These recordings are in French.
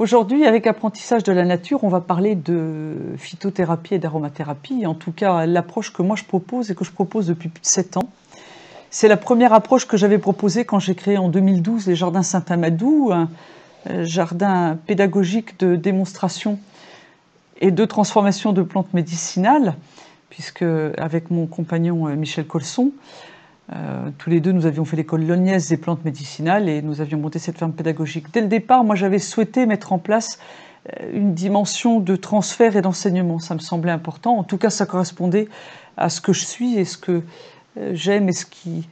Aujourd'hui, avec apprentissage de la nature, on va parler de phytothérapie et d'aromathérapie. En tout cas, l'approche que moi je propose et que je propose depuis plus de 7 ans. C'est la première approche que j'avais proposée quand j'ai créé en 2012 les Jardins Saint-Amadou, un euh, jardin pédagogique de démonstration et de transformation de plantes médicinales, puisque avec mon compagnon euh, Michel Colson, euh, tous les deux, nous avions fait l'école lyonnaise des plantes médicinales et nous avions monté cette ferme pédagogique. Dès le départ, moi, j'avais souhaité mettre en place euh, une dimension de transfert et d'enseignement. Ça me semblait important. En tout cas, ça correspondait à ce que je suis et ce que euh, j'aime et ce qui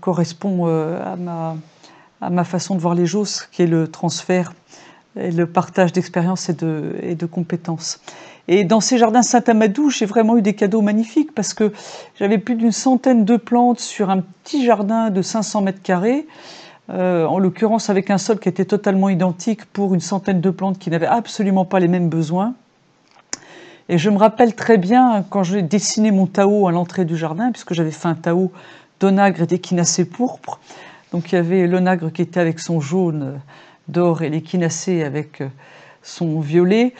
correspond à, ma, façon de voir les choses, qui est le transfert et le partage d'expériences et de compétences. Et dans ces jardins Saint-Amadou, j'ai vraiment eu des cadeaux magnifiques parce que j'avais plus d'une centaine de plantes sur un petit jardin de 500 mètres carrés. Euh, en l'occurrence avec un sol qui était totalement identique pour une centaine de plantes qui n'avaient absolument pas les mêmes besoins. Et je me rappelle très bien quand j'ai dessiné mon Tao à l'entrée du jardin, puisque j'avais fait un Tao d'onagre et d'échinacée pourpre. Donc il y avait l'onagre qui était avec son jaune d'or et l'échinacée avec son violet.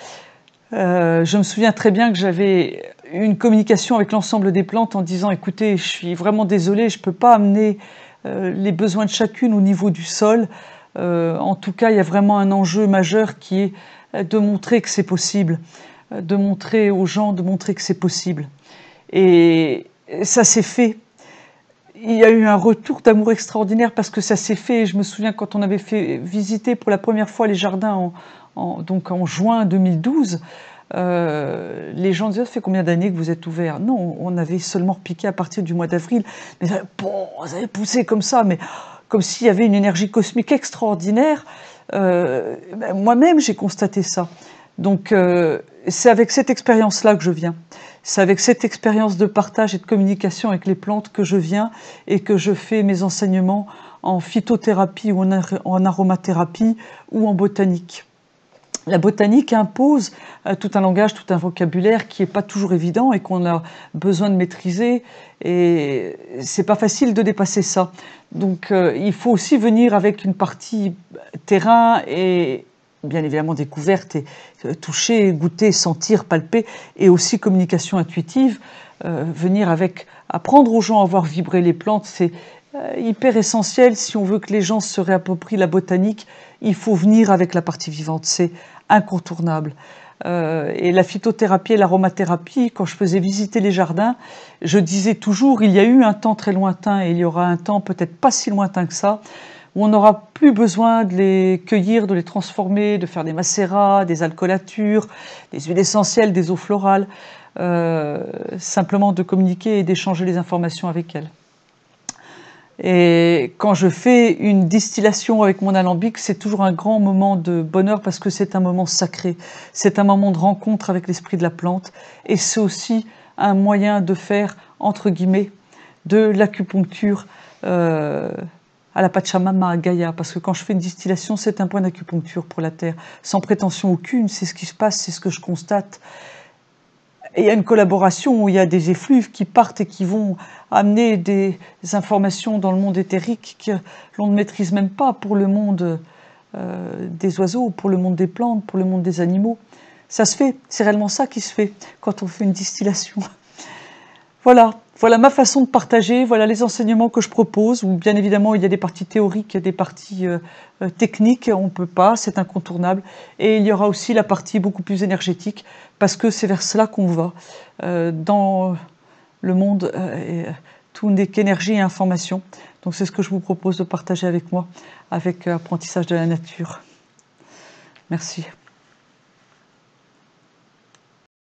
Euh, je me souviens très bien que j'avais une communication avec l'ensemble des plantes en disant écoutez, je suis vraiment désolé, je ne peux pas amener euh, les besoins de chacune au niveau du sol. Euh, en tout cas, il y a vraiment un enjeu majeur qui est de montrer que c'est possible, de montrer aux gens, de montrer que c'est possible. Et ça s'est fait il y a eu un retour d'amour extraordinaire parce que ça s'est fait. Je me souviens quand on avait fait visiter pour la première fois les jardins en, donc en juin 2012, euh, les gens disaient Ça fait combien d'années que vous êtes ouvert Non, on avait seulement piqué à partir du mois d'avril. Mais bon, vous avez poussé comme ça, mais comme s'il y avait une énergie cosmique extraordinaire. Euh, ben, moi-même, j'ai constaté ça. Donc euh, c'est avec cette expérience-là que je viens. C'est avec cette expérience de partage et de communication avec les plantes que je viens et que je fais mes enseignements en phytothérapie ou en, aromathérapie ou en botanique. La botanique impose euh, tout un langage, tout un vocabulaire qui n'est pas toujours évident et qu'on a besoin de maîtriser. Et c'est pas facile de dépasser ça. Donc euh, il faut aussi venir avec une partie terrain et, bien évidemment découverte et euh, toucher, goûter, sentir, palper, et aussi communication intuitive, euh, venir avec apprendre aux gens à voir vibrer les plantes, c'est euh, hyper essentiel si on veut que les gens se réapproprient la botanique, il faut venir avec la partie vivante, c'est incontournable. et la phytothérapie et l'aromathérapie, quand je faisais visiter les jardins, je disais toujours, il y a eu un temps très lointain et il y aura un temps peut-être pas si lointain que ça, où on n'aura plus besoin de les cueillir, de les transformer, de faire des macérats, des alcoolatures, des huiles essentielles, des eaux florales, euh, simplement de communiquer et d'échanger les informations avec elles. Et quand je fais une distillation avec mon alambic, c'est toujours un grand moment de bonheur parce que c'est un moment sacré, c'est un moment de rencontre avec l'esprit de la plante et c'est aussi un moyen de faire, entre guillemets, de l'acupuncture. Euh, à la Pachamama, à Gaïa, parce que quand je fais une distillation, c'est un point d'acupuncture pour la terre, sans prétention aucune, c'est ce qui se passe, c'est ce que je constate. Et il y a une collaboration où il y a des effluves qui partent et qui vont amener des informations dans le monde éthérique que l'on ne maîtrise même pas pour le monde euh, des oiseaux, pour le monde des plantes, pour le monde des animaux. Ça se fait, c'est réellement ça qui se fait quand on fait une distillation. Voilà, ma façon de partager, voilà les enseignements que je propose. Bien évidemment, il y a des parties théoriques, et des parties euh, euh, techniques, on ne peut pas, c'est incontournable. Et il y aura aussi la partie beaucoup plus énergétique, parce que c'est vers cela qu'on va. Euh, dans le monde, tout n'est qu'énergie et information. Donc c'est ce que je vous propose de partager avec moi, avec Apprentissage de la Nature. Merci.